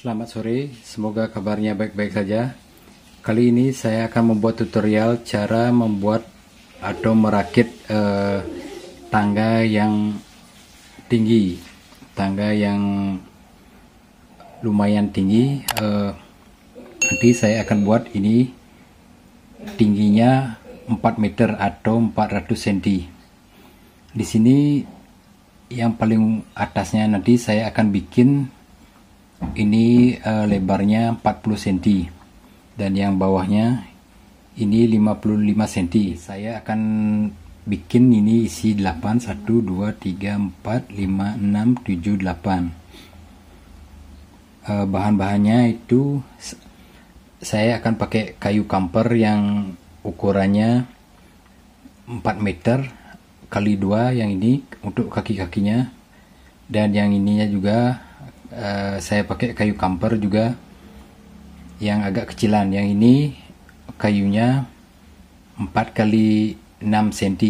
Selamat sore, semoga kabarnya baik-baik saja. Kali ini saya akan membuat tutorial cara membuat atau merakit eh, tangga yang tinggi, tangga yang lumayan tinggi. Eh, nanti saya akan buat ini tingginya 4 meter atau 400 cm. Di sini yang paling atasnya nanti saya akan bikin ini uh, lebarnya 40 cm dan yang bawahnya ini 55 cm saya akan bikin ini isi 8 1 2 3 4 5 6 7 8 uh, bahan-bahannya itu saya akan pakai kayu kamper yang ukurannya 4 meter kali 2 yang ini untuk kaki-kakinya dan yang ininya juga uh, saya pakai kayu kamper juga yang agak kecilan yang ini kayunya 4 kali 6 cm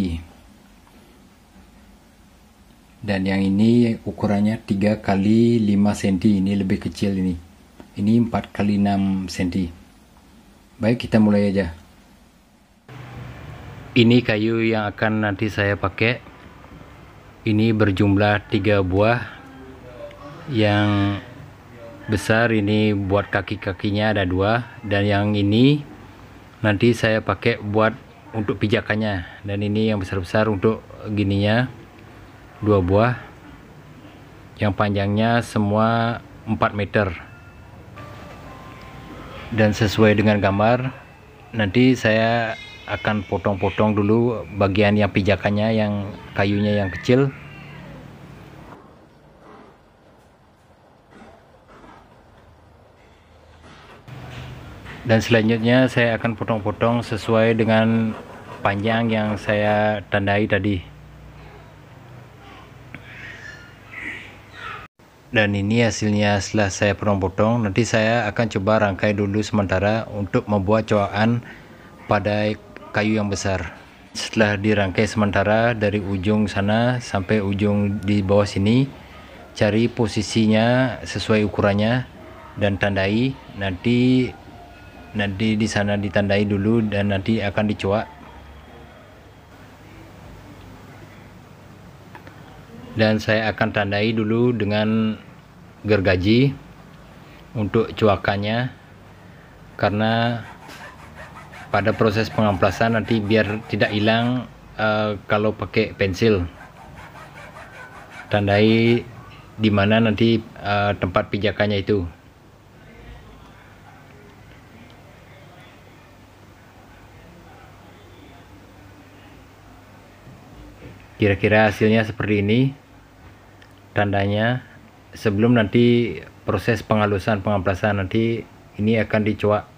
dan yang ini ukurannya 3 kali 5 cm ini lebih kecil ini ini 4 kali 6 cm baik kita mulai aja ini kayu yang akan nanti saya pakai ini berjumlah 3 buah yang besar ini buat kaki-kakinya ada dua dan yang ini nanti saya pakai buat untuk pijakannya dan ini yang besar-besar untuk gininya dua buah yang panjangnya semua 4 meter dan sesuai dengan gambar nanti saya akan potong-potong dulu bagian yang pijakannya yang kayunya yang kecil dan selanjutnya saya akan potong-potong sesuai dengan panjang yang saya tandai tadi dan ini hasilnya setelah saya potong-potong nanti saya akan coba rangkai dulu sementara untuk membuat coaan pada kayu yang besar setelah dirangkai sementara dari ujung sana sampai ujung di bawah sini cari posisinya sesuai ukurannya dan tandai nanti nanti di sana ditandai dulu dan nanti akan dicuak dan saya akan tandai dulu dengan gergaji untuk cuakannya karena pada proses pengamplasan nanti biar tidak hilang uh, kalau pakai pensil tandai di mana nanti uh, tempat pijakannya itu kira-kira hasilnya seperti ini tandanya sebelum nanti proses penghalusan pengamplasan nanti ini akan dicuak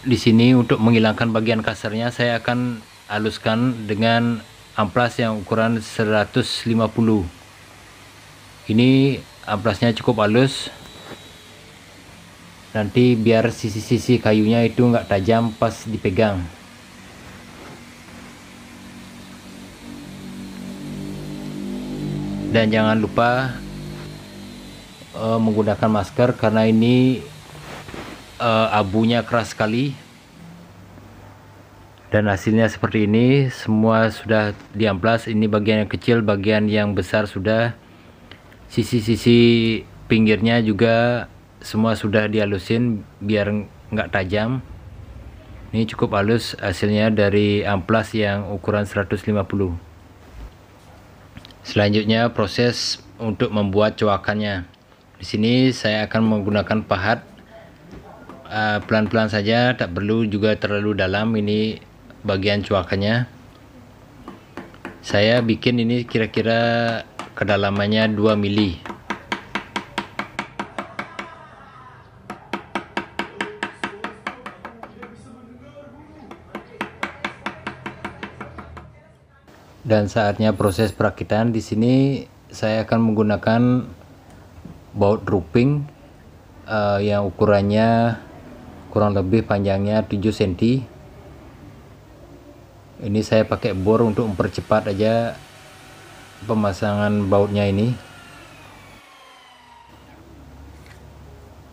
di sini untuk menghilangkan bagian kasarnya saya akan haluskan dengan amplas yang ukuran 150 ini amplasnya cukup halus nanti biar sisi-sisi kayunya itu nggak tajam pas dipegang dan jangan lupa uh, menggunakan masker karena ini uh, abunya keras sekali dan hasilnya seperti ini semua sudah diamplas ini bagian yang kecil bagian yang besar sudah sisi-sisi pinggirnya juga semua sudah dihalusin biar nggak tajam ini cukup halus hasilnya dari amplas yang ukuran 150 Selanjutnya proses untuk membuat cuakannya. Di sini saya akan menggunakan pahat ah, pelan-pelan uh, saja, tak perlu juga terlalu dalam ini bagian cuakannya. Saya bikin ini kira-kira kedalamannya 2 mili. dan saatnya proses perakitan di sini saya akan menggunakan baut drooping uh, eh, yang ukurannya kurang lebih panjangnya 7 cm ini saya pakai bor untuk mempercepat aja pemasangan bautnya ini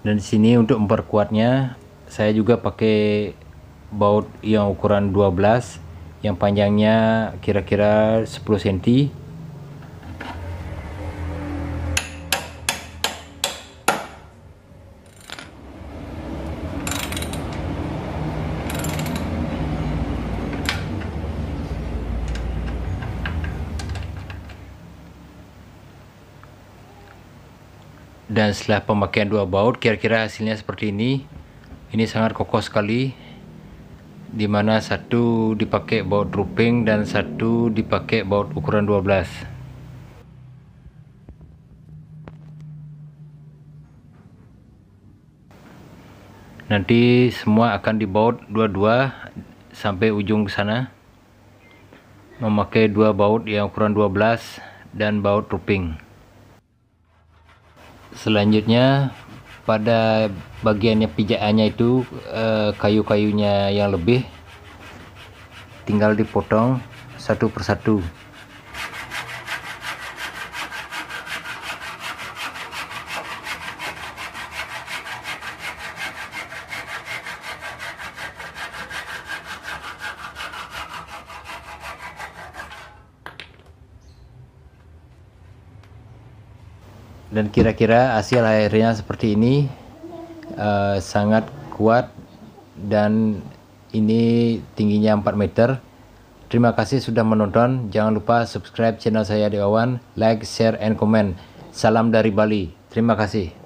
dan di sini untuk memperkuatnya saya juga pakai baut yang ukuran 12 yang panjangnya kira-kira 10 cm dan setelah pemakaian dua baut kira-kira hasilnya seperti ini ini sangat kokoh sekali di mana satu dipakai baut drooping dan satu dipakai baut ukuran 12 nanti semua akan dibaut dua-dua sampai ujung sana memakai dua baut yang ukuran 12 dan baut drooping selanjutnya pada bagiannya pijakannya itu eh, kayu-kayunya yang lebih tinggal dipotong satu persatu dan kira-kira hasil akhirnya seperti ini uh, sangat kuat dan ini tingginya 4 meter terima kasih sudah menonton jangan lupa subscribe channel saya di awan like share and comment salam dari Bali terima kasih